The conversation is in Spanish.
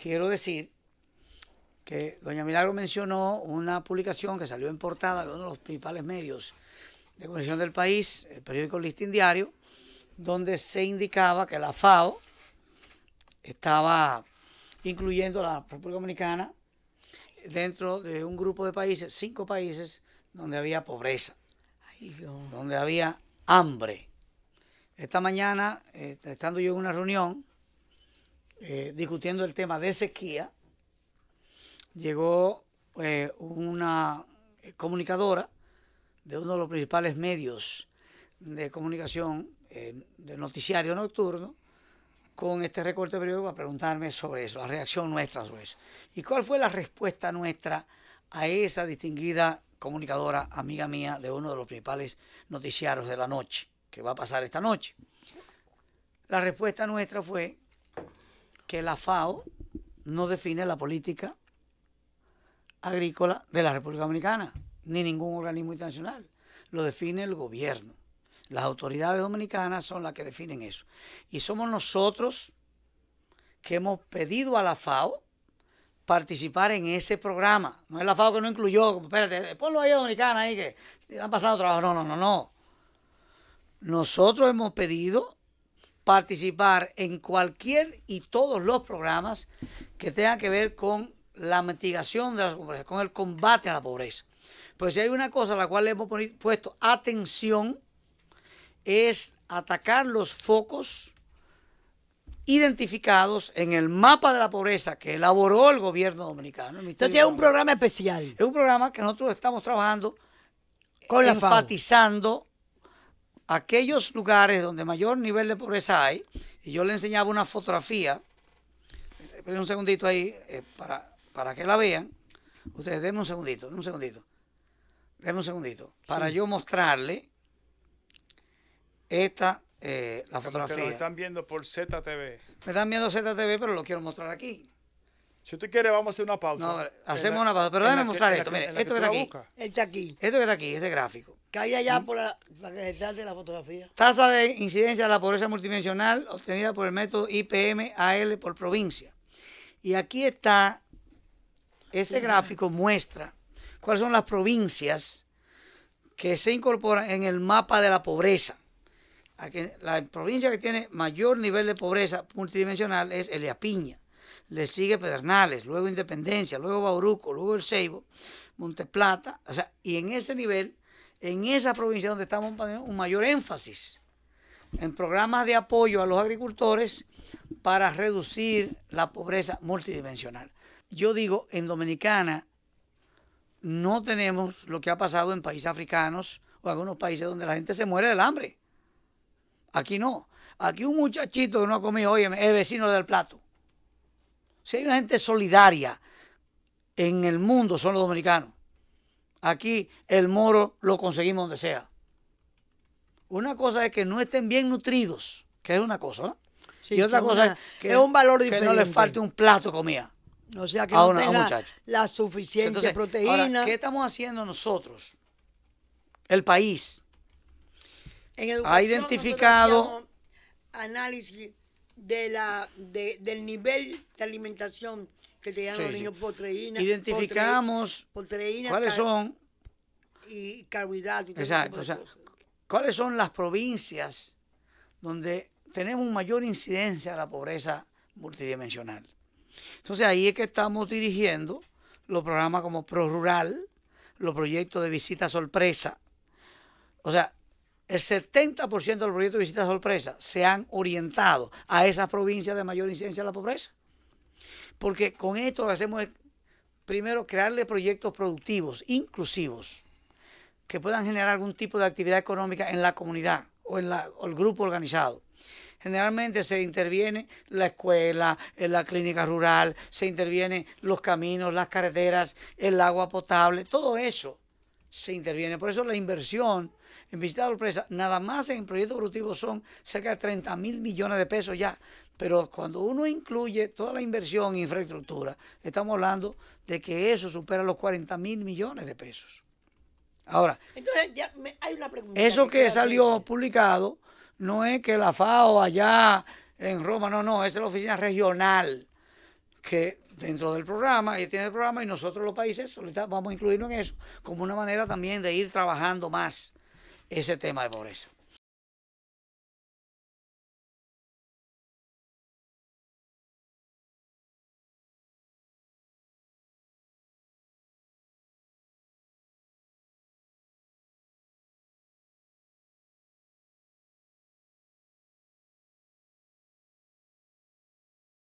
Quiero decir que doña Milagro mencionó una publicación que salió en portada de uno de los principales medios de comunicación del país, el periódico Listín Diario, donde se indicaba que la FAO estaba incluyendo a la República Dominicana dentro de un grupo de países, cinco países, donde había pobreza, donde había hambre. Esta mañana, eh, estando yo en una reunión, eh, discutiendo el tema de sequía, llegó eh, una comunicadora de uno de los principales medios de comunicación, eh, de noticiario nocturno, con este recorte periódico a preguntarme sobre eso, la reacción nuestra sobre eso. ¿Y cuál fue la respuesta nuestra a esa distinguida comunicadora, amiga mía, de uno de los principales noticiarios de la noche, que va a pasar esta noche? La respuesta nuestra fue que la FAO no define la política agrícola de la República Dominicana, ni ningún organismo internacional. Lo define el gobierno. Las autoridades dominicanas son las que definen eso. Y somos nosotros que hemos pedido a la FAO participar en ese programa. No es la FAO que no incluyó, espérate, ponlo ahí a Dominicana ahí que han pasado trabajo. No, no, no, no. Nosotros hemos pedido participar en cualquier y todos los programas que tengan que ver con la mitigación de las pobreza, con el combate a la pobreza. Pues si hay una cosa a la cual le hemos puesto atención, es atacar los focos identificados en el mapa de la pobreza que elaboró el gobierno dominicano. Entonces es un programa especial. Es un programa que nosotros estamos trabajando enfatizando aquellos lugares donde mayor nivel de pobreza hay, y yo le enseñaba una fotografía, un segundito ahí eh, para, para que la vean, ustedes denme un segundito, denme un segundito, denme un segundito, para yo mostrarle esta, eh, la fotografía. me están viendo por ZTV. Me están viendo ZTV, pero lo quiero mostrar aquí. Si usted quiere, vamos a hacer una pausa. No, hacemos una pausa, pero déme mostrar esto. Mire, esto que, está aquí. Esto que está aquí, este gráfico. Caída allá por la, de la fotografía. Tasa de incidencia de la pobreza multidimensional obtenida por el método IPM-AL por provincia. Y aquí está, ese gráfico muestra cuáles son las provincias que se incorporan en el mapa de la pobreza. la provincia que tiene mayor nivel de pobreza multidimensional es Piña, Le sigue Pedernales, luego Independencia, luego Bauruco, luego El Ceibo, Monteplata. O sea, y en ese nivel en esa provincia donde estamos poniendo un mayor énfasis en programas de apoyo a los agricultores para reducir la pobreza multidimensional. Yo digo, en Dominicana no tenemos lo que ha pasado en países africanos o algunos países donde la gente se muere del hambre. Aquí no. Aquí un muchachito que no ha comido, oye, es vecino del plato. Si hay una gente solidaria en el mundo, son los dominicanos. Aquí el moro lo conseguimos donde sea. Una cosa es que no estén bien nutridos, que es una cosa, ¿no? y otra cosa es que, no les falte un plato de comida. O sea, que no tenga la suficiente proteína. Ahora, ¿qué estamos haciendo nosotros? El país ha identificado análisis de la, de, del nivel de alimentación que te los niños Identificamos cuáles son. Y carbohidratos. Exacto. ¿Cuáles son las provincias donde tenemos mayor incidencia de la pobreza multidimensional? Entonces ahí es que estamos dirigiendo los programas como Rural, los proyectos de visita sorpresa. O sea, el 70% de los proyectos de visita sorpresa se han orientado a esas provincias de mayor incidencia de la pobreza. Porque con esto lo que hacemos es, primero, crearle proyectos productivos, inclusivos, que puedan generar algún tipo de actividad económica en la comunidad o en el grupo organizado. Generalmente se interviene la escuela, en la clínica rural, se intervienen los caminos, las carreteras, el agua potable, todo eso se interviene. Por eso la inversión en visita empresa, nada más en proyectos productivos son cerca de 30 mil millones de pesos ya. Pero cuando uno incluye toda la inversión en infraestructura, estamos hablando de que eso supera los 40 mil millones de pesos. Ahora, Eso que salió publicado no es que la FAO allá en Roma, no, no, es la oficina regional que dentro del programa, y tiene el programa y nosotros los países vamos a incluirnos en eso como una manera también de ir trabajando más ese tema de pobreza.